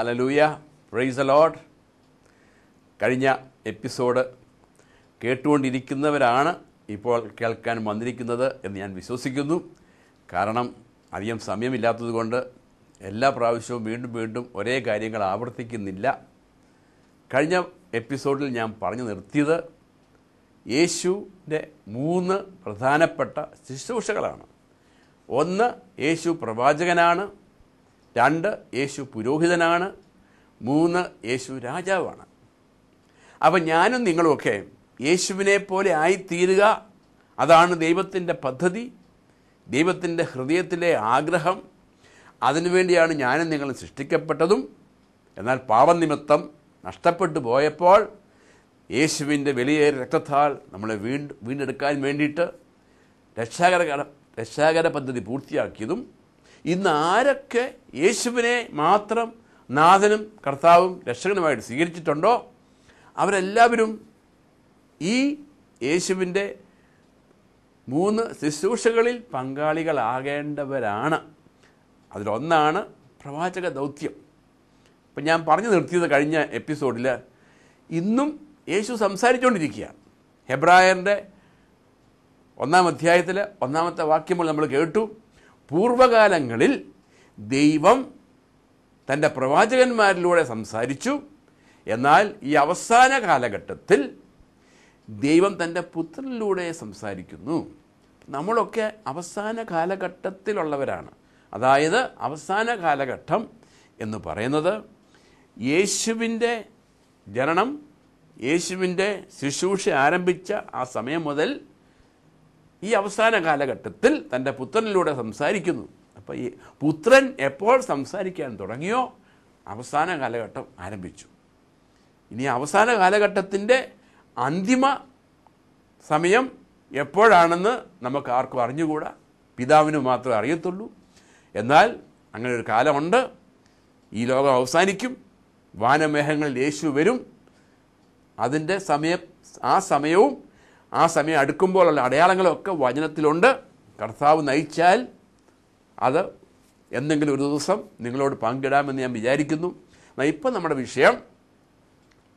hallelujah praise the Lord കഴിഞ്ഞ episode കേട്ടുകൊണ്ടിരിക്കുന്നവരാണ് ഇപ്പോൾ കേൾക്കാൻ വന്നിരിക്കുന്നത് എന്ന് ഞാൻ വിശ്വസിക്കുന്നു കാരണം അധികം സമയമില്ലാത്തതുകൊണ്ട് എല്ലാ പ്രാവശ്യവും വീണ്ടും വീണ്ടും ഒരേ കാര്യങ്ങൾ ആവർത്തിക്കുന്നില്ല കഴിഞ്ഞ എപ്പിസോഡിൽ ഞാൻ പറഞ്ഞു നിർത്തിയത് യേശുവിൻ്റെ മൂന്ന് പ്രധാനപ്പെട്ട ശുശ്രൂഷകളാണ് ഒന്ന് യേശു പ്രവാചകനാണ് രണ്ട് യേശു പുരോഹിതനാണ് മൂന്ന് യേശു രാജാവാണ് അപ്പം ഞാനും നിങ്ങളുമൊക്കെ യേശുവിനെ പോലെ ആയിത്തീരുക അതാണ് ദൈവത്തിൻ്റെ പദ്ധതി ദൈവത്തിൻ്റെ ഹൃദയത്തിലെ ആഗ്രഹം അതിനുവേണ്ടിയാണ് ഞാനും നിങ്ങളും സൃഷ്ടിക്കപ്പെട്ടതും എന്നാൽ പാപനിമിത്തം നഷ്ടപ്പെട്ടു പോയപ്പോൾ യേശുവിൻ്റെ വെളിയേറി രക്തത്താൽ നമ്മളെ വീണ്ടും വീണ്ടെടുക്കാൻ വേണ്ടിയിട്ട് രക്ഷാകര രക്ഷാകര പദ്ധതി പൂർത്തിയാക്കിയതും ഇന്ന് ആരൊക്കെ യേശുവിനെ മാത്രം നാഥനും കർത്താവും രക്ഷകനുമായിട്ട് സ്വീകരിച്ചിട്ടുണ്ടോ അവരെല്ലാവരും ഈ യേശുവിൻ്റെ മൂന്ന് ശുശ്രൂഷകളിൽ പങ്കാളികളാകേണ്ടവരാണ് അതിലൊന്നാണ് പ്രവാചക ദൗത്യം ഇപ്പം ഞാൻ പറഞ്ഞു നിർത്തിയത് കഴിഞ്ഞ എപ്പിസോഡിൽ ഇന്നും യേശു സംസാരിച്ചുകൊണ്ടിരിക്കുകയാണ് ഹെബ്രായറിൻ്റെ ഒന്നാം അധ്യായത്തിൽ ഒന്നാമത്തെ വാക്യങ്ങൾ നമ്മൾ കേട്ടു പൂർവകാലങ്ങളിൽ ദൈവം തൻ്റെ പ്രവാചകന്മാരിലൂടെ സംസാരിച്ചു എന്നാൽ ഈ അവസാന കാലഘട്ടത്തിൽ ദൈവം തൻ്റെ പുത്രനിലൂടെ സംസാരിക്കുന്നു നമ്മളൊക്കെ അവസാന കാലഘട്ടത്തിലുള്ളവരാണ് അതായത് അവസാന കാലഘട്ടം എന്ന് പറയുന്നത് യേശുവിൻ്റെ ജനനം യേശുവിൻ്റെ ശുശ്രൂഷ ആരംഭിച്ച ആ സമയം മുതൽ ഈ അവസാന കാലഘട്ടത്തിൽ തൻ്റെ പുത്രനിലൂടെ സംസാരിക്കുന്നു അപ്പോൾ ഈ പുത്രൻ എപ്പോൾ സംസാരിക്കാൻ തുടങ്ങിയോ അവസാന കാലഘട്ടം ആരംഭിച്ചു ഇനി അവസാന കാലഘട്ടത്തിൻ്റെ അന്തിമ സമയം എപ്പോഴാണെന്ന് നമുക്ക് ആർക്കും അറിഞ്ഞുകൂടാ പിതാവിന് മാത്രമേ അറിയത്തുള്ളൂ എന്നാൽ അങ്ങനെ ഒരു കാലമുണ്ട് ഈ ലോകം അവസാനിക്കും വാനമേഹങ്ങളിൽ യേശു വരും അതിൻ്റെ സമയം ആ സമയവും ആ സമയം അടുക്കുമ്പോഴുള്ള അടയാളങ്ങളൊക്കെ വചനത്തിലുണ്ട് കർത്താവ് നയിച്ചാൽ അത് എന്തെങ്കിലും ഒരു ദിവസം നിങ്ങളോട് പങ്കിടാമെന്ന് ഞാൻ വിചാരിക്കുന്നു എന്നാൽ ഇപ്പം നമ്മുടെ വിഷയം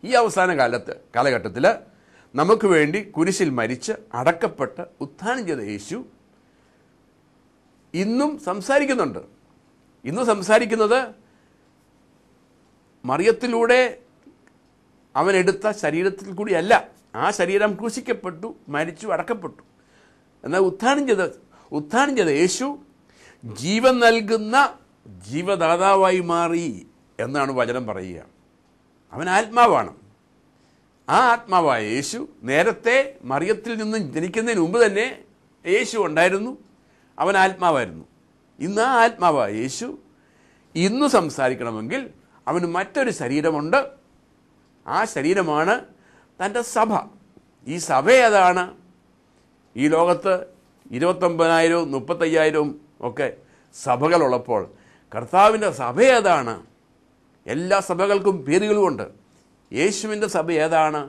ഈ അവസാന കാലത്ത് കാലഘട്ടത്തിൽ നമുക്ക് വേണ്ടി കുരിശിൽ മരിച്ച് അടക്കപ്പെട്ട് ഉത്ഥാനം ചെയ്ത യേശു ഇന്നും സംസാരിക്കുന്നുണ്ട് ഇന്ന് സംസാരിക്കുന്നത് മറിയത്തിലൂടെ അവൻ എടുത്ത ശരീരത്തിൽ കൂടിയല്ല ആ ശരീരം ക്രൂശിക്കപ്പെട്ടു മരിച്ചു അടക്കപ്പെട്ടു എന്നാൽ ഉത്ഥാനം ചെയ്ത ഉത്ഥാനം ചെയ്ത യേശു ജീവൻ നൽകുന്ന ജീവദാതാവായി മാറി എന്നാണ് വചനം പറയുക അവൻ ആത്മാവാണ് ആ ആത്മാവായ യേശു നേരത്തെ മറിയത്തിൽ നിന്ന് ജനിക്കുന്നതിന് മുമ്പ് തന്നെ യേശു ഉണ്ടായിരുന്നു അവൻ ആത്മാവായിരുന്നു ഇന്ന് ആ ആത്മാവായ യേശു ഇന്ന് സംസാരിക്കണമെങ്കിൽ അവന് മറ്റൊരു ശരീരമുണ്ട് ആ ശരീരമാണ് തൻ്റെ സഭ ഈ സഭ ഏതാണ് ഈ ലോകത്ത് ഇരുപത്തൊമ്പതിനായിരവും മുപ്പത്തയ്യായിരവും ഒക്കെ സഭകളുള്ളപ്പോൾ കർത്താവിൻ്റെ സഭ ഏതാണ് എല്ലാ സഭകൾക്കും പേരുകളുമുണ്ട് യേശുവിൻ്റെ സഭ ഏതാണ്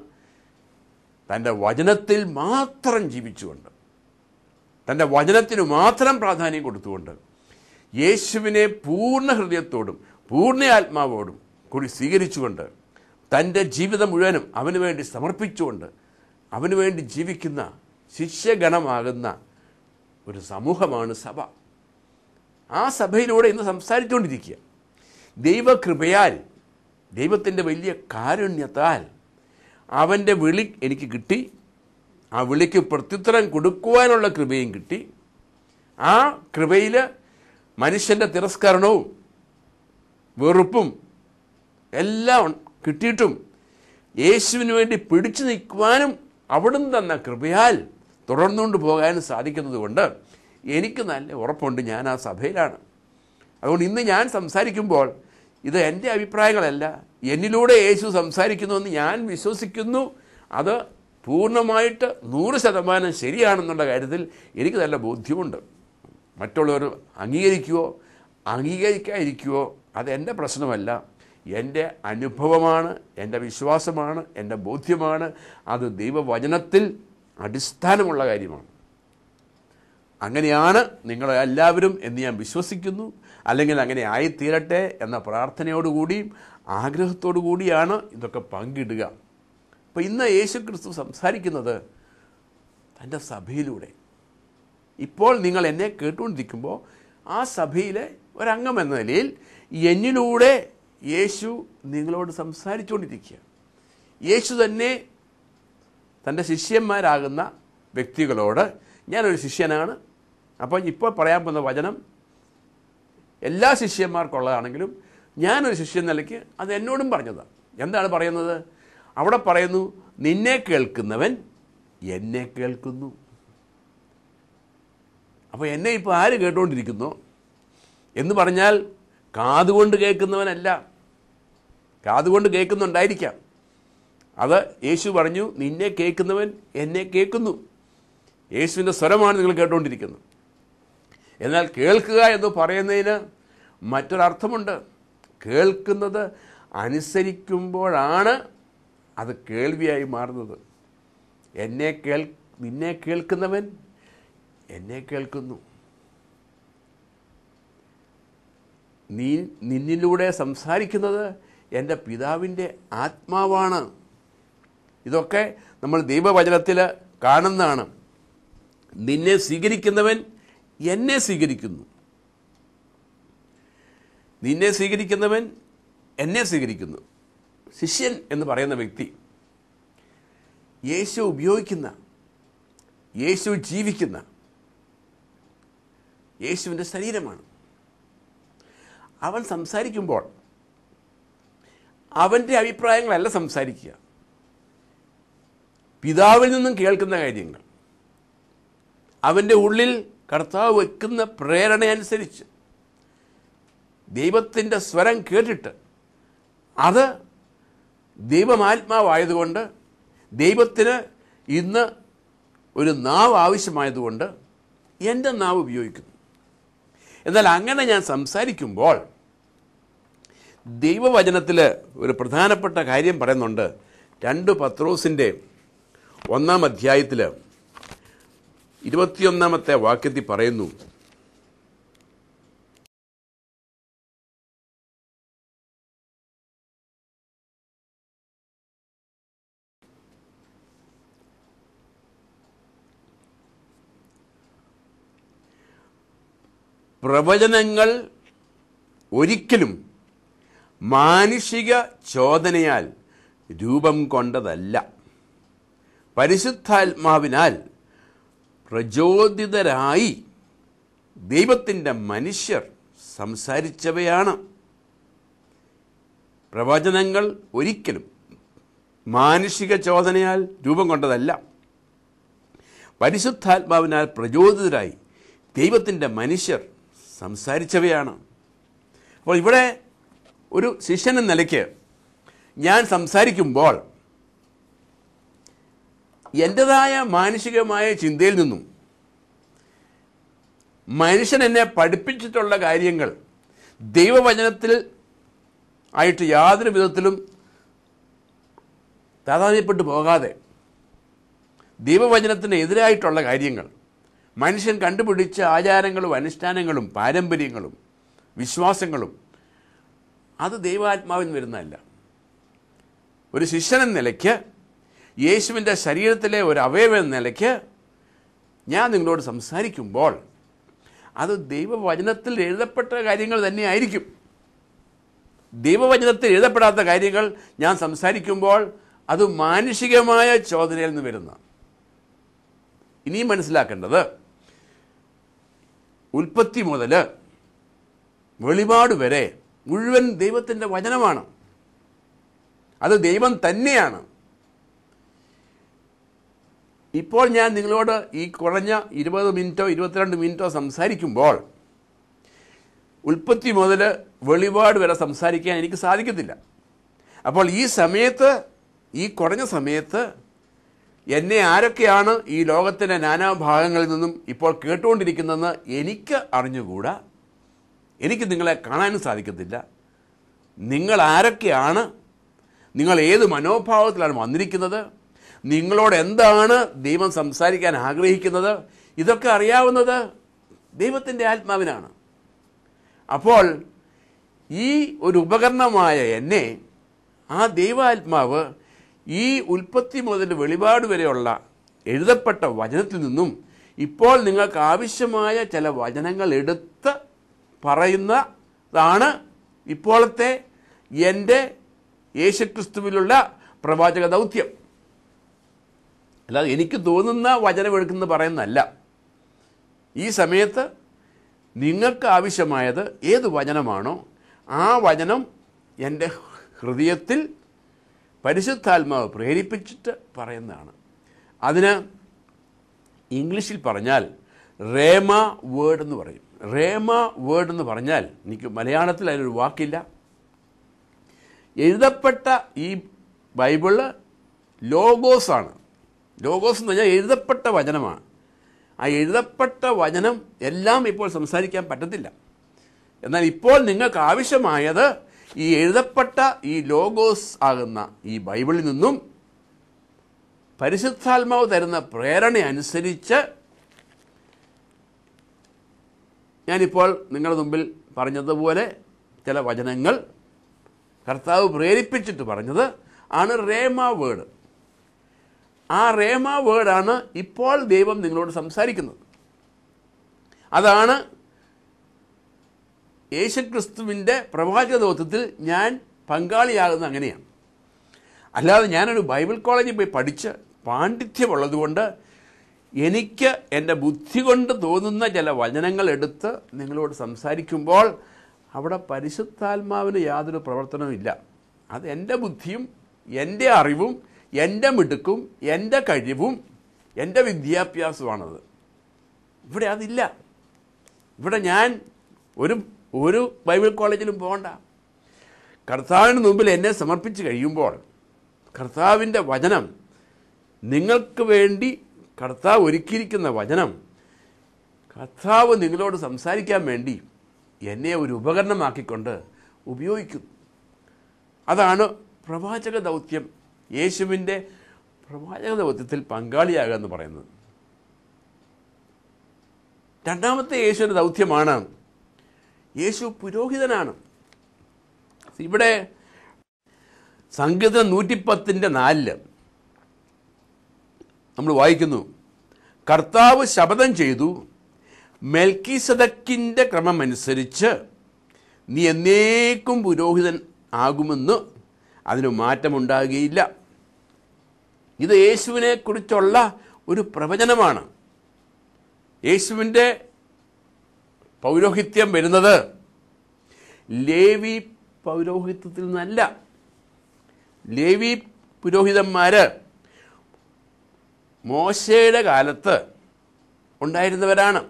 തൻ്റെ വചനത്തിൽ മാത്രം ജീവിച്ചുകൊണ്ട് തൻ്റെ വചനത്തിന് മാത്രം പ്രാധാന്യം കൊടുത്തുകൊണ്ട് യേശുവിനെ പൂർണ്ണ ഹൃദയത്തോടും പൂർണ്ണ ആത്മാവോടും കൂടി സ്വീകരിച്ചുകൊണ്ട് തൻ്റെ ജീവിതം മുഴുവനും അവന് വേണ്ടി സമർപ്പിച്ചുകൊണ്ട് അവന് വേണ്ടി ജീവിക്കുന്ന ശിഷ്യഗണമാകുന്ന ഒരു സമൂഹമാണ് സഭ ആ സഭയിലൂടെ ഇന്ന് സംസാരിച്ചുകൊണ്ടിരിക്കുക ദൈവകൃപയാൽ ദൈവത്തിൻ്റെ വലിയ കാരുണ്യത്താൽ അവൻ്റെ വിളി എനിക്ക് കിട്ടി ആ വിളിക്ക് പ്രത്യുത്തരം കൊടുക്കുവാനുള്ള കൃപയും കിട്ടി ആ കൃപയിൽ മനുഷ്യൻ്റെ തിരസ്കരണവും വെറുപ്പും എല്ലാം കിട്ടിയിട്ടും യേശുവിന് വേണ്ടി പിടിച്ചു നിൽക്കുവാനും അവിടുന്ന് തന്ന കൃപയാൽ തുടർന്നുകൊണ്ട് പോകാനും സാധിക്കുന്നത് കൊണ്ട് എനിക്ക് നല്ല ഉറപ്പുണ്ട് ഞാൻ ആ സഭയിലാണ് അതുകൊണ്ട് ഇന്ന് ഞാൻ സംസാരിക്കുമ്പോൾ ഇത് എൻ്റെ അഭിപ്രായങ്ങളല്ല എന്നിലൂടെ യേശു സംസാരിക്കുന്നുവെന്ന് ഞാൻ വിശ്വസിക്കുന്നു അത് പൂർണ്ണമായിട്ട് നൂറ് ശതമാനം ശരിയാണെന്നുള്ള കാര്യത്തിൽ എനിക്ക് നല്ല ബോധ്യമുണ്ട് മറ്റുള്ളവർ അംഗീകരിക്കുവോ അംഗീകരിക്കാതിരിക്കുവോ അതെൻ്റെ പ്രശ്നമല്ല എൻ്റെ അനുഭവമാണ് എൻ്റെ വിശ്വാസമാണ് എൻ്റെ ബോധ്യമാണ് അത് ദൈവവചനത്തിൽ അടിസ്ഥാനമുള്ള കാര്യമാണ് അങ്ങനെയാണ് നിങ്ങൾ എല്ലാവരും എന്ന് ഞാൻ വിശ്വസിക്കുന്നു അല്ലെങ്കിൽ അങ്ങനെ ആയിത്തീരട്ടെ എന്ന പ്രാർത്ഥനയോടുകൂടിയും ആഗ്രഹത്തോടു കൂടിയാണ് ഇതൊക്കെ പങ്കിടുക അപ്പം ഇന്ന് യേശു ക്രിസ്തു സംസാരിക്കുന്നത് തൻ്റെ സഭയിലൂടെ ഇപ്പോൾ നിങ്ങൾ എന്നെ കേട്ടുകൊണ്ടിരിക്കുമ്പോൾ ആ സഭയിലെ ഒരംഗം എന്ന നിലയിൽ എന്നിലൂടെ യേശു നിങ്ങളോട് സംസാരിച്ചുകൊണ്ടിരിക്കുക യേശു തന്നെ തൻ്റെ ശിഷ്യന്മാരാകുന്ന വ്യക്തികളോട് ഞാനൊരു ശിഷ്യനാണ് അപ്പോൾ ഇപ്പോൾ പറയാൻ പോകുന്ന വചനം എല്ലാ ശിഷ്യന്മാർക്കുള്ളതാണെങ്കിലും ഞാനൊരു ശിഷ്യൻ നിലയ്ക്ക് അത് എന്നോടും പറഞ്ഞതാണ് എന്താണ് പറയുന്നത് അവിടെ പറയുന്നു നിന്നെ കേൾക്കുന്നവൻ എന്നെ കേൾക്കുന്നു അപ്പോൾ എന്നെ ഇപ്പോൾ ആര് കേട്ടുകൊണ്ടിരിക്കുന്നു എന്ന് പറഞ്ഞാൽ കാതുകൊണ്ട് കേൾക്കുന്നവനല്ല കാതുകൊണ്ട് കേൾക്കുന്നുണ്ടായിരിക്കാം അത് യേശു പറഞ്ഞു നിന്നെ കേൾക്കുന്നവൻ എന്നെ കേൾക്കുന്നു യേശുവിൻ്റെ സ്വരമാണ് നിങ്ങൾ കേട്ടുകൊണ്ടിരിക്കുന്നത് എന്നാൽ കേൾക്കുക എന്ന് പറയുന്നതിന് മറ്റൊരർത്ഥമുണ്ട് കേൾക്കുന്നത് അനുസരിക്കുമ്പോഴാണ് അത് കേൾവിയായി മാറുന്നത് എന്നെ കേൾ നിന്നെ കേൾക്കുന്നവൻ എന്നെ കേൾക്കുന്നു നീ നിന്നിലൂടെ സംസാരിക്കുന്നത് എൻ്റെ പിതാവിൻ്റെ ആത്മാവാണ് ഇതൊക്കെ നമ്മൾ ദൈവവചനത്തിൽ കാണുന്നതാണ് നിന്നെ സ്വീകരിക്കുന്നവൻ എന്നെ സ്വീകരിക്കുന്നു നിന്നെ സ്വീകരിക്കുന്നവൻ എന്നെ സ്വീകരിക്കുന്നു ശിഷ്യൻ എന്ന് പറയുന്ന വ്യക്തി യേശു ഉപയോഗിക്കുന്ന യേശു ജീവിക്കുന്ന യേശുവിൻ്റെ ശരീരമാണ് അവൻ സംസാരിക്കുമ്പോൾ അവൻ്റെ അഭിപ്രായങ്ങളല്ല സംസാരിക്കുക പിതാവിൽ നിന്നും കേൾക്കുന്ന കാര്യങ്ങൾ അവൻ്റെ ഉള്ളിൽ കർത്താവ് വയ്ക്കുന്ന പ്രേരണയനുസരിച്ച് ദൈവത്തിൻ്റെ സ്വരം കേട്ടിട്ട് അത് ദൈവമാത്മാവായതുകൊണ്ട് ദൈവത്തിന് ഇന്ന് ഒരു നാവ് ആവശ്യമായതുകൊണ്ട് എൻ്റെ നാവ് ഉപയോഗിക്കുന്നു എന്നാൽ അങ്ങനെ ഞാൻ സംസാരിക്കുമ്പോൾ ദൈവവചനത്തിൽ ഒരു പ്രധാനപ്പെട്ട കാര്യം പറയുന്നുണ്ട് രണ്ട് പത്രോസിൻ്റെ ഒന്നാം അധ്യായത്തിൽ ഇരുപത്തിയൊന്നാമത്തെ വാക്യത്തിൽ പറയുന്നു പ്രവചനങ്ങൾ ഒരിക്കലും മാനുഷിക ചോദനയാൽ രൂപം കൊണ്ടതല്ല പരിശുദ്ധാത്മാവിനാൽ പ്രചോദിതരായി ദൈവത്തിൻ്റെ മനുഷ്യർ സംസാരിച്ചവയാണ് പ്രവചനങ്ങൾ ഒരിക്കലും മാനുഷിക ചോദനയാൽ രൂപം കൊണ്ടതല്ല പരിശുദ്ധാത്മാവിനാൽ പ്രചോദിതരായി ദൈവത്തിൻ്റെ മനുഷ്യർ സംസാരിച്ചവയാണ് അപ്പോൾ ഇവിടെ ഒരു ശിഷ്യൻ എന്ന നിലയ്ക്ക് ഞാൻ സംസാരിക്കുമ്പോൾ എൻ്റെതായ മാനസികമായ ചിന്തയിൽ നിന്നും മനുഷ്യൻ എന്നെ പഠിപ്പിച്ചിട്ടുള്ള കാര്യങ്ങൾ ദൈവവചനത്തിൽ ആയിട്ട് യാതൊരു വിധത്തിലും താതാന്യപ്പെട്ടു പോകാതെ ദൈവവചനത്തിന് എതിരായിട്ടുള്ള കാര്യങ്ങൾ മനുഷ്യൻ കണ്ടുപിടിച്ച ആചാരങ്ങളും അനുഷ്ഠാനങ്ങളും പാരമ്പര്യങ്ങളും വിശ്വാസങ്ങളും അത് ദൈവാത്മാവിൽ വരുന്നതല്ല ഒരു ശിഷ്യനെന്ന നിലയ്ക്ക് യേശുവിൻ്റെ ശരീരത്തിലെ ഒരു അവയവം നിലയ്ക്ക് ഞാൻ നിങ്ങളോട് സംസാരിക്കുമ്പോൾ അത് ദൈവവചനത്തിൽ എഴുതപ്പെട്ട കാര്യങ്ങൾ തന്നെയായിരിക്കും ദൈവവചനത്തിൽ എഴുതപ്പെടാത്ത കാര്യങ്ങൾ ഞാൻ സംസാരിക്കുമ്പോൾ അത് മാനുഷികമായ ചോദനയിൽ നിന്ന് വരുന്ന ഇനിയും മനസ്സിലാക്കേണ്ടത് ഉൽപ്പത്തി മുതൽ വെളിപാട് വരെ മുഴുവൻ ദൈവത്തിൻ്റെ വചനമാണ് അത് ദൈവം തന്നെയാണ് ഇപ്പോൾ ഞാൻ നിങ്ങളോട് ഈ കുറഞ്ഞ ഇരുപത് മിനിറ്റോ ഇരുപത്തിരണ്ട് മിനിറ്റോ സംസാരിക്കുമ്പോൾ ഉൽപ്പത്തി മുതൽ വെളിപാട് വരെ സംസാരിക്കാൻ എനിക്ക് സാധിക്കത്തില്ല അപ്പോൾ ഈ സമയത്ത് ഈ കുറഞ്ഞ സമയത്ത് എന്നെ ആരൊക്കെയാണ് ഈ ലോകത്തിൻ്റെ നാനാഭാഗങ്ങളിൽ നിന്നും ഇപ്പോൾ കേട്ടുകൊണ്ടിരിക്കുന്നതെന്ന് എനിക്ക് അറിഞ്ഞുകൂടാ എനിക്ക് നിങ്ങളെ കാണാനും സാധിക്കത്തില്ല നിങ്ങൾ ആരൊക്കെയാണ് നിങ്ങൾ ഏത് മനോഭാവത്തിലാണ് വന്നിരിക്കുന്നത് നിങ്ങളോട് എന്താണ് ദൈവം സംസാരിക്കാൻ ആഗ്രഹിക്കുന്നത് ഇതൊക്കെ അറിയാവുന്നത് ദൈവത്തിൻ്റെ ആത്മാവിനാണ് അപ്പോൾ ഈ ഒരു ഉപകരണമായ എന്നെ ആ ദൈവാത്മാവ് ഈ ഉൽപ്പത്തി മുതൽ വെളിപാട് വരെയുള്ള എഴുതപ്പെട്ട വചനത്തിൽ നിന്നും ഇപ്പോൾ നിങ്ങൾക്ക് ആവശ്യമായ ചില വചനങ്ങൾ എടുത്ത് പറയുന്നതാണ് ഇപ്പോഴത്തെ എൻ്റെ യേശുക്രിസ്തുവിലുള്ള പ്രവാചക ദൗത്യം അല്ലാതെ എനിക്ക് തോന്നുന്ന വചനമെടുക്കുന്നത് പറയുന്നതല്ല ഈ സമയത്ത് നിങ്ങൾക്ക് ആവശ്യമായത് ഏത് വചനമാണോ ആ വചനം എൻ്റെ ഹൃദയത്തിൽ പരിശുദ്ധാത്മാവ് പ്രേരിപ്പിച്ചിട്ട് പറയുന്നതാണ് അതിന് ഇംഗ്ലീഷിൽ പറഞ്ഞാൽ റേമ വേർഡ് എന്ന് പറയും റേമ വേർഡ് എന്ന് പറഞ്ഞാൽ എനിക്ക് മലയാളത്തിൽ അതിനൊരു വാക്കില്ല എഴുതപ്പെട്ട ഈ ബൈബിള് ലോഗോസാണ് ലോഗോസ് എന്ന് പറഞ്ഞാൽ എഴുതപ്പെട്ട വചനമാണ് ആ എഴുതപ്പെട്ട വചനം എല്ലാം ഇപ്പോൾ സംസാരിക്കാൻ പറ്റത്തില്ല എന്നാൽ ഇപ്പോൾ നിങ്ങൾക്ക് ആവശ്യമായത് ഈ എഴുതപ്പെട്ട ഈ ലോഗോസ് ആകുന്ന ഈ ബൈബിളിൽ നിന്നും പരിശുദ്ധാത്മാവ് തരുന്ന പ്രേരണ അനുസരിച്ച് ഞാനിപ്പോൾ നിങ്ങളുടെ മുമ്പിൽ പറഞ്ഞതുപോലെ ചില വചനങ്ങൾ കർത്താവ് പ്രേരിപ്പിച്ചിട്ട് പറഞ്ഞത് ആണ് റേമ വേർഡ് ആ റേമ വേർഡാണ് ഇപ്പോൾ ദൈവം നിങ്ങളോട് സംസാരിക്കുന്നത് അതാണ് യേശുക്രിസ്തുവിൻ്റെ പ്രവാചകത്വത്തിൽ ഞാൻ പങ്കാളിയാകുന്നത് അങ്ങനെയാണ് അല്ലാതെ ഞാനൊരു ബൈബിൾ കോളേജിൽ പോയി പഠിച്ച് പാണ്ഡിത്യമുള്ളതുകൊണ്ട് എനിക്ക് എൻ്റെ ബുദ്ധി കൊണ്ട് തോന്നുന്ന ചില വചനങ്ങൾ എടുത്ത് നിങ്ങളോട് സംസാരിക്കുമ്പോൾ അവിടെ പരിശുദ്ധാത്മാവിന് യാതൊരു പ്രവർത്തനവുമില്ല അത് എൻ്റെ ബുദ്ധിയും എൻ്റെ അറിവും എൻ്റെ മിടുക്കും എൻ്റെ കഴിവും എൻ്റെ വിദ്യാഭ്യാസമാണത് ഇവിടെ അതില്ല ഇവിടെ ഞാൻ ഒരു ഒരു ബൈബിൾ കോളേജിലും പോകണ്ട കർത്താവിന് മുമ്പിൽ എന്നെ സമർപ്പിച്ച് കഴിയുമ്പോൾ കർത്താവിൻ്റെ വചനം നിങ്ങൾക്ക് വേണ്ടി കർത്താവ് ഒരുക്കിയിരിക്കുന്ന വചനം കർത്താവ് നിങ്ങളോട് സംസാരിക്കാൻ വേണ്ടി എന്നെ ഒരു ഉപകരണമാക്കിക്കൊണ്ട് ഉപയോഗിക്കുന്നു അതാണ് പ്രവാചക ദൗത്യം യേശുവിൻ്റെ പ്രവാചക ദൗത്യത്തിൽ പങ്കാളിയാകുക എന്ന് പറയുന്നത് രണ്ടാമത്തെ യേശുവിൻ്റെ ദൗത്യമാണ് യേശു പുരോഹിതനാണ് ഇവിടെ സംഗീതം നൂറ്റിപ്പത്തിൻ്റെ നാലിൽ നമ്മൾ വായിക്കുന്നു കർത്താവ് ശപഥം ചെയ്തു മെൽക്കി സദക്കിൻ്റെ ക്രമമനുസരിച്ച് നീ എന്നേക്കും പുരോഹിതൻ ആകുമെന്ന് അതിന് മാറ്റമുണ്ടാകുകയില്ല ഇത് യേശുവിനെക്കുറിച്ചുള്ള ഒരു പ്രവചനമാണ് യേശുവിൻ്റെ പൗരോഹിത്യം വരുന്നത് ലേവി പൗരോഹിത്യത്തിൽ നിന്നല്ല ലേവി പുരോഹിതന്മാർ മോശയുടെ കാലത്ത് ഉണ്ടായിരുന്നവരാണ്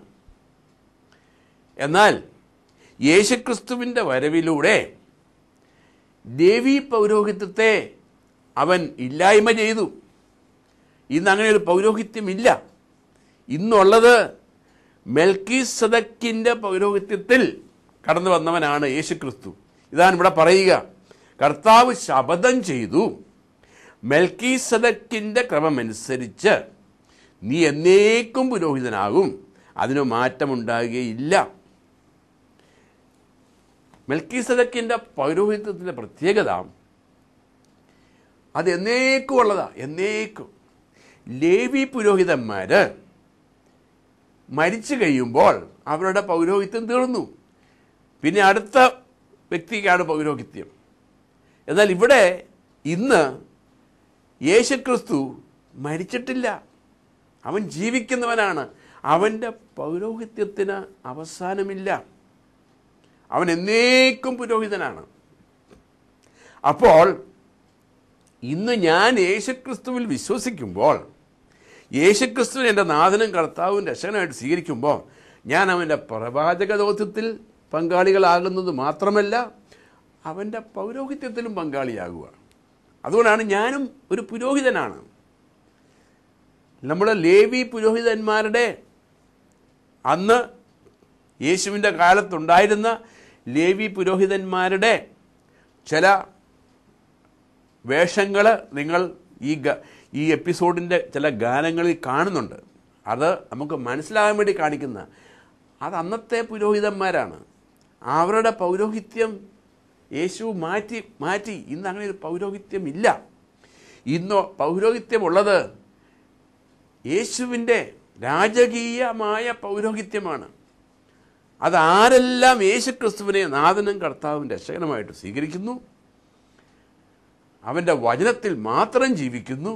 എന്നാൽ യേശുക്രിസ്തുവിൻ്റെ വരവിലൂടെ ദേവി പൗരോഹിത്യത്തെ അവൻ ഇല്ലായ്മ ചെയ്തു ഇന്ന് അങ്ങനെ ഒരു പൗരോഹിത്യമില്ല ഇന്നുള്ളത് മെൽക്കി സദക്കിൻ്റെ പൗരോഹിത്യത്തിൽ കടന്നു വന്നവനാണ് യേശുക്രിസ്തു ഇതാണ് ഇവിടെ പറയുക കർത്താവ് ശപഥം ചെയ്തു മെൽക്കി സദക്കിൻ്റെ ക്രമമനുസരിച്ച് നീ എന്നേക്കും പുരോഹിതനാകും അതിന് മാറ്റമുണ്ടാകുകയില്ല മെൽക്കി സദക്കിൻ്റെ പൗരോഹിത്വത്തിൻ്റെ പ്രത്യേകത അത് എന്നേക്കും ഉള്ളതാ എന്നേക്കും ലേവി പുരോഹിതന്മാർ മരിച്ചു കഴിയുമ്പോൾ അവരുടെ പൗരോഹിത്യം തീർന്നു പിന്നെ അടുത്ത വ്യക്തിക്കാണ് പൗരോഹിത്യം എന്നാൽ ഇവിടെ ഇന്ന് യേശുക്രിസ്തു മരിച്ചിട്ടില്ല അവൻ ജീവിക്കുന്നവനാണ് അവൻ്റെ പൗരോഹിത്യത്തിന് അവസാനമില്ല അവൻ എന്നേക്കും പുരോഹിതനാണ് അപ്പോൾ ഇന്ന് ഞാൻ യേശുക്രിസ്തുവിൽ വിശ്വസിക്കുമ്പോൾ യേശുക്രിസ്തുവിനെ എൻ്റെ നാഥനും കർത്താവും രക്ഷകനായിട്ട് സ്വീകരിക്കുമ്പോൾ ഞാൻ അവൻ്റെ പ്രവാചക ദൗത്യത്തിൽ പങ്കാളികളാകുന്നത് മാത്രമല്ല അവൻ്റെ പൗരോഹിത്യത്തിലും പങ്കാളിയാകുകയാണ് അതുകൊണ്ടാണ് ഞാനും ഒരു പുരോഹിതനാണ് നമ്മുടെ ലേവി പുരോഹിതന്മാരുടെ അന്ന് യേശുവിൻ്റെ കാലത്തുണ്ടായിരുന്ന ലേവി പുരോഹിതന്മാരുടെ ചില വേഷങ്ങൾ നിങ്ങൾ ഈ ഈ എപ്പിസോഡിൻ്റെ ചില ഗാനങ്ങളിൽ കാണുന്നുണ്ട് അത് നമുക്ക് മനസ്സിലാകാൻ വേണ്ടി കാണിക്കുന്ന അത് അന്നത്തെ പുരോഹിതന്മാരാണ് അവരുടെ പൗരോഹിത്യം യേശു മാറ്റി മാറ്റി ഇന്ന് അങ്ങനെ ഒരു പൗരോഹിത്യമില്ല ഇന്ന് പൗരോഹിത്യമുള്ളത് യേശുവിൻ്റെ രാജകീയമായ പൗരോഹിത്യമാണ് അതാരെല്ലാം യേശു ക്രിസ്തുവിനെ നാഥനും കർത്താവും രക്ഷകനുമായിട്ട് സ്വീകരിക്കുന്നു അവൻ്റെ വചനത്തിൽ മാത്രം ജീവിക്കുന്നു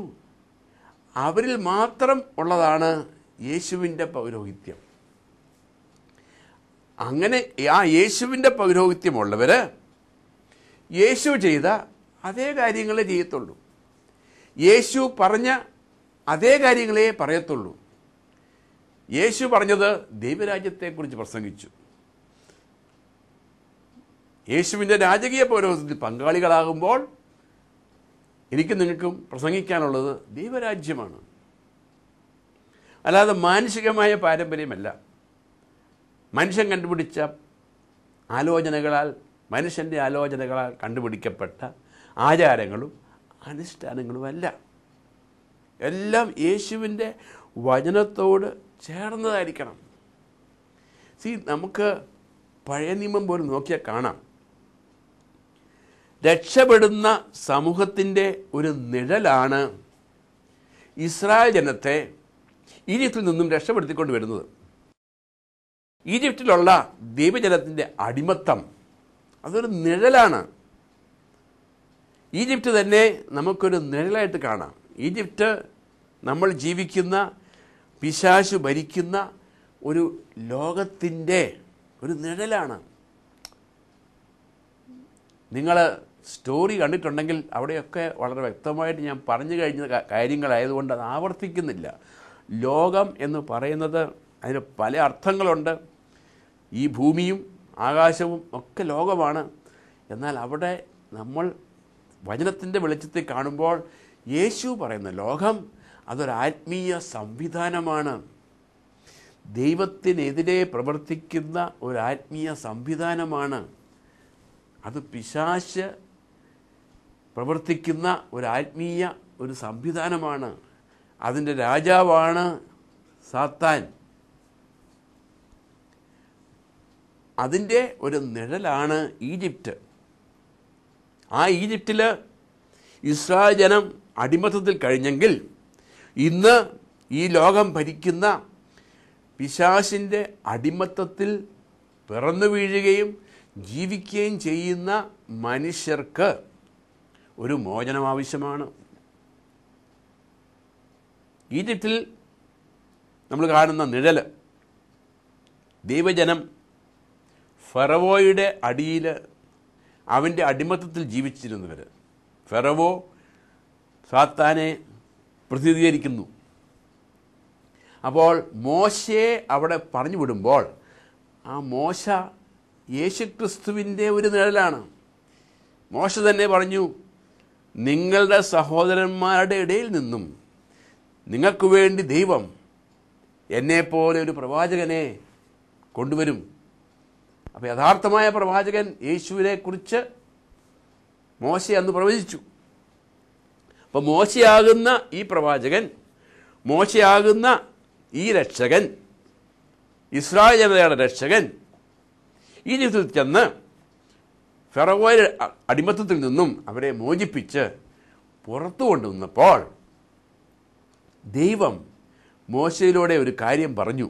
അവരിൽ മാത്രം ഉള്ളതാണ് യേശുവിൻ്റെ പൗരോഹിത്യം അങ്ങനെ ആ യേശുവിൻ്റെ പൗരോഹിത്യമുള്ളവർ യേശു ചെയ്ത അതേ കാര്യങ്ങളെ ചെയ്യത്തുള്ളൂ യേശു പറഞ്ഞ അതേ കാര്യങ്ങളെ പറയത്തുള്ളൂ യേശു പറഞ്ഞത് ദൈവരാജ്യത്തെക്കുറിച്ച് പ്രസംഗിച്ചു യേശുവിൻ്റെ രാജകീയ പൗരോഹിത്യത്തിൽ പങ്കാളികളാകുമ്പോൾ എനിക്ക് നിങ്ങൾക്കും പ്രസംഗിക്കാനുള്ളത് ദൈവരാജ്യമാണ് അല്ലാതെ മാനുഷികമായ പാരമ്പര്യമല്ല മനുഷ്യൻ കണ്ടുപിടിച്ച ആലോചനകളാൽ മനുഷ്യൻ്റെ ആലോചനകളാൽ കണ്ടുപിടിക്കപ്പെട്ട ആചാരങ്ങളും അനുഷ്ഠാനങ്ങളുമല്ല എല്ലാം യേശുവിൻ്റെ വചനത്തോട് ചേർന്നതായിരിക്കണം സി നമുക്ക് പഴയ നിയമം പോലും നോക്കിയാൽ കാണാം രക്ഷപ്പെടുന്ന സമൂഹത്തിൻ്റെ ഒരു നിഴലാണ് ഇസ്രായേൽ ജനത്തെ ഈജിപ്തിൽ നിന്നും രക്ഷപ്പെടുത്തിക്കൊണ്ട് വരുന്നത് ഈജിപ്തിലുള്ള ദൈവജനത്തിൻ്റെ അടിമത്തം അതൊരു നിഴലാണ് ഈജിപ്റ്റ് തന്നെ നമുക്കൊരു നിഴലായിട്ട് കാണാം ഈജിപ്റ്റ് നമ്മൾ ജീവിക്കുന്ന പിശാശു ഭരിക്കുന്ന ഒരു ലോകത്തിൻ്റെ ഒരു നിഴലാണ് നിങ്ങൾ സ്റ്റോറി കണ്ടിട്ടുണ്ടെങ്കിൽ അവിടെയൊക്കെ വളരെ വ്യക്തമായിട്ട് ഞാൻ പറഞ്ഞു കഴിഞ്ഞ കാര്യങ്ങളായതുകൊണ്ട് അത് ആവർത്തിക്കുന്നില്ല ലോകം എന്ന് പറയുന്നത് അതിന് പല അർത്ഥങ്ങളുണ്ട് ഈ ഭൂമിയും ആകാശവും ഒക്കെ ലോകമാണ് എന്നാൽ അവിടെ നമ്മൾ വചനത്തിൻ്റെ വെളിച്ചത്തിൽ കാണുമ്പോൾ യേശു പറയുന്ന ലോകം അതൊരാത്മീയ സംവിധാനമാണ് ദൈവത്തിനെതിരെ പ്രവർത്തിക്കുന്ന ഒരു ആത്മീയ സംവിധാനമാണ് അത് പിശാശ് പ്രവർത്തിക്കുന്ന ഒരു ആത്മീയ ഒരു സംവിധാനമാണ് അതിൻ്റെ രാജാവാണ് സാത്താൻ അതിൻ്റെ ഒരു നിഴലാണ് ഈജിപ്റ്റ് ആ ഈജിപ്തിൽ ഇസ്രായേൽ ജനം അടിമത്തത്തിൽ കഴിഞ്ഞെങ്കിൽ ഇന്ന് ഈ ലോകം ഭരിക്കുന്ന പിശാശിൻ്റെ അടിമത്തത്തിൽ പിറന്നു വീഴുകയും ജീവിക്കുകയും ചെയ്യുന്ന മനുഷ്യർക്ക് ഒരു മോചനം ആവശ്യമാണ് ഈജിപ്തിൽ നമ്മൾ കാണുന്ന നിഴൽ ദൈവജനം ഫെറവോയുടെ അടിയിൽ അവൻ്റെ അടിമത്തത്തിൽ ജീവിച്ചിരുന്നവർ ഫെറവോ സാത്താനെ പ്രതിനിധീകരിക്കുന്നു അപ്പോൾ മോശയെ അവിടെ പറഞ്ഞു വിടുമ്പോൾ ആ മോശ യേശുക്രിസ്തുവിൻ്റെ ഒരു നിഴലാണ് മോശ തന്നെ പറഞ്ഞു നിങ്ങളുടെ സഹോദരന്മാരുടെ ഇടയിൽ നിന്നും നിങ്ങൾക്ക് വേണ്ടി ദൈവം എന്നെപ്പോലെ ഒരു പ്രവാചകനെ കൊണ്ടുവരും അപ്പോൾ യഥാർത്ഥമായ പ്രവാചകൻ യേശുവിനെ കുറിച്ച് മോശ അന്ന് പ്രവചിച്ചു അപ്പോൾ മോശയാകുന്ന ഈ പ്രവാചകൻ മോശയാകുന്ന ഈ രക്ഷകൻ ഇസ്രായേൽ ജനതയുടെ രക്ഷകൻ ഈ ജീവിതത്തിൽ ചെന്ന് ഫെറോയുടെ അടിമത്തത്തിൽ നിന്നും അവരെ മോചിപ്പിച്ച് പുറത്തു കൊണ്ടുവന്നപ്പോൾ ദൈവം മോശയിലൂടെ ഒരു കാര്യം പറഞ്ഞു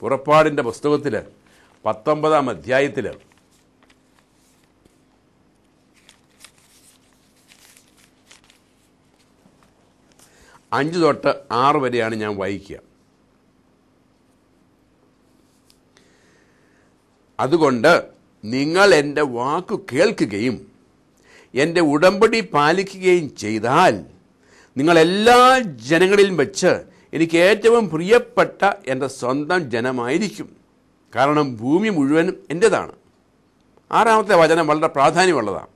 പുറപ്പാടിൻ്റെ പുസ്തകത്തിൽ പത്തൊമ്പതാം അധ്യായത്തിൽ അഞ്ച് തൊട്ട് ആറ് വരെയാണ് ഞാൻ വായിക്കുക അതുകൊണ്ട് നിങ്ങൾ എൻ്റെ വാക്കു കേൾക്കുകയും എൻ്റെ ഉടമ്പടി പാലിക്കുകയും ചെയ്താൽ നിങ്ങൾ എല്ലാ ജനങ്ങളിലും വെച്ച് എനിക്ക് ഏറ്റവും പ്രിയപ്പെട്ട എൻ്റെ സ്വന്തം ജനമായിരിക്കും കാരണം ഭൂമി മുഴുവനും എൻ്റേതാണ് ആറാമത്തെ വചനം വളരെ പ്രാധാന്യമുള്ളതാണ്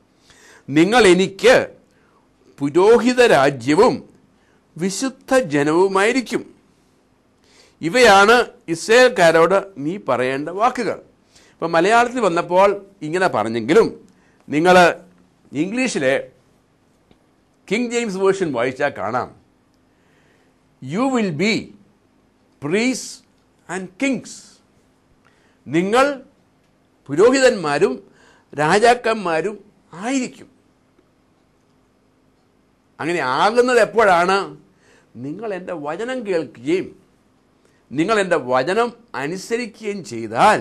നിങ്ങൾ എനിക്ക് പുരോഹിത രാജ്യവും വിശുദ്ധ ജനവുമായിരിക്കും ഇവയാണ് ഇസ്രയേൽക്കാരോട് നീ പറയേണ്ട വാക്കുകൾ ഇപ്പം മലയാളത്തിൽ വന്നപ്പോൾ ഇങ്ങനെ പറഞ്ഞെങ്കിലും നിങ്ങൾ ഇംഗ്ലീഷിലെ കിങ് ജെയിംസ് വേർഷൻ വായിച്ചാൽ കാണാം you will be priests and kings നിങ്ങൾ പുരോഹിതന്മാരും രാജാക്കന്മാരും ആയിരിക്കും അങ്ങനെ ആകുന്നത് എപ്പോഴാണ് നിങ്ങൾ എൻ്റെ വചനം കേൾക്കുകയും നിങ്ങൾ എൻ്റെ വചനം അനുസരിക്കുകയും ചെയ്താൽ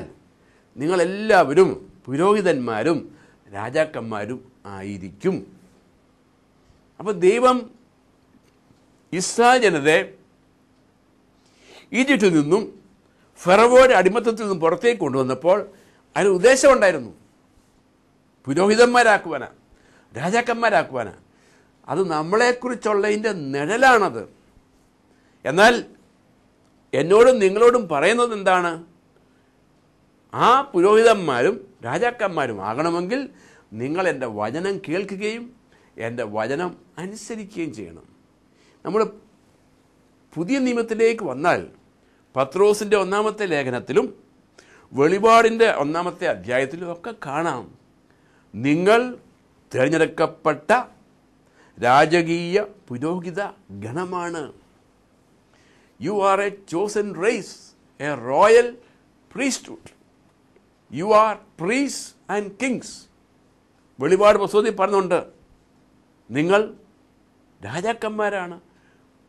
നിങ്ങളെല്ലാവരും പുരോഹിതന്മാരും രാജാക്കന്മാരും ആയിരിക്കും അപ്പോൾ ദൈവം ഇസ്രായേൽ ജനതയെ ഈജിപ്തിൽ നിന്നും ഫെറവോയുടെ അടിമത്തത്തിൽ നിന്നും പുറത്തേക്ക് കൊണ്ടുവന്നപ്പോൾ അതിന് ഉദ്ദേശമുണ്ടായിരുന്നു പുരോഹിതന്മാരാക്കുവാനാണ് രാജാക്കന്മാരാക്കുവാനാണ് അത് നമ്മളെക്കുറിച്ചുള്ളതിൻ്റെ നിഴലാണത് എന്നാൽ എന്നോടും നിങ്ങളോടും പറയുന്നത് എന്താണ് ആ പുരോഹിതന്മാരും രാജാക്കന്മാരും ആകണമെങ്കിൽ നിങ്ങൾ എൻ്റെ വചനം കേൾക്കുകയും എൻ്റെ വചനം അനുസരിക്കുകയും ചെയ്യണം നമ്മൾ പുതിയ നിയമത്തിലേക്ക് വന്നാൽ പത്രോസിൻ്റെ ഒന്നാമത്തെ ലേഖനത്തിലും വെളിപാടിൻ്റെ ഒന്നാമത്തെ അധ്യായത്തിലും ഒക്കെ കാണാം നിങ്ങൾ തിരഞ്ഞെടുക്കപ്പെട്ട രാജകീയ പുരോഹിത ഗണമാണ് you are a chosen race a royal priesthood you are priests and kings വെളിപാട് മസൂദി പറഞ്ഞുകൊണ്ട് നിങ്ങൾ രാജാക്കന്മാരാണ്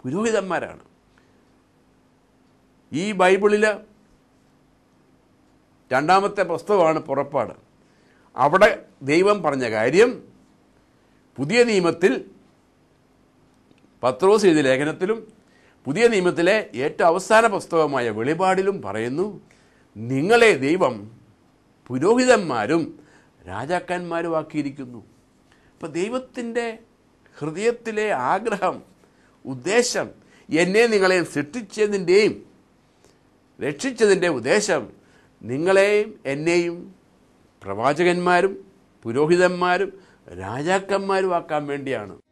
പുരോഹിതന്മാരാണ് ഈ ബൈബിളിൽ രണ്ടാമത്തെ പുസ്തകമാണ് പുറപ്പാട് അവിടെ ദൈവം പറഞ്ഞ കാര്യം പുതിയ നിയമത്തിൽ പത്രോസ് എഴുതിയ ലേഖനത്തിലും പുതിയ നിയമത്തിലെ ഏറ്റവും അവസാന പുസ്തകമായ വെളിപാടിലും പറയുന്നു നിങ്ങളെ ദൈവം പുരോഹിതന്മാരും രാജാക്കന്മാരും ആക്കിയിരിക്കുന്നു അപ്പോൾ ദൈവത്തിൻ്റെ ഹൃദയത്തിലെ ആഗ്രഹം ഉദ്ദേശം എന്നെ നിങ്ങളെ സൃഷ്ടിച്ചതിൻ്റെയും രക്ഷിച്ചതിൻ്റെ ഉദ്ദേശം നിങ്ങളെയും എന്നെയും പ്രവാചകന്മാരും പുരോഹിതന്മാരും രാജാക്കന്മാരും ആക്കാൻ വേണ്ടിയാണ്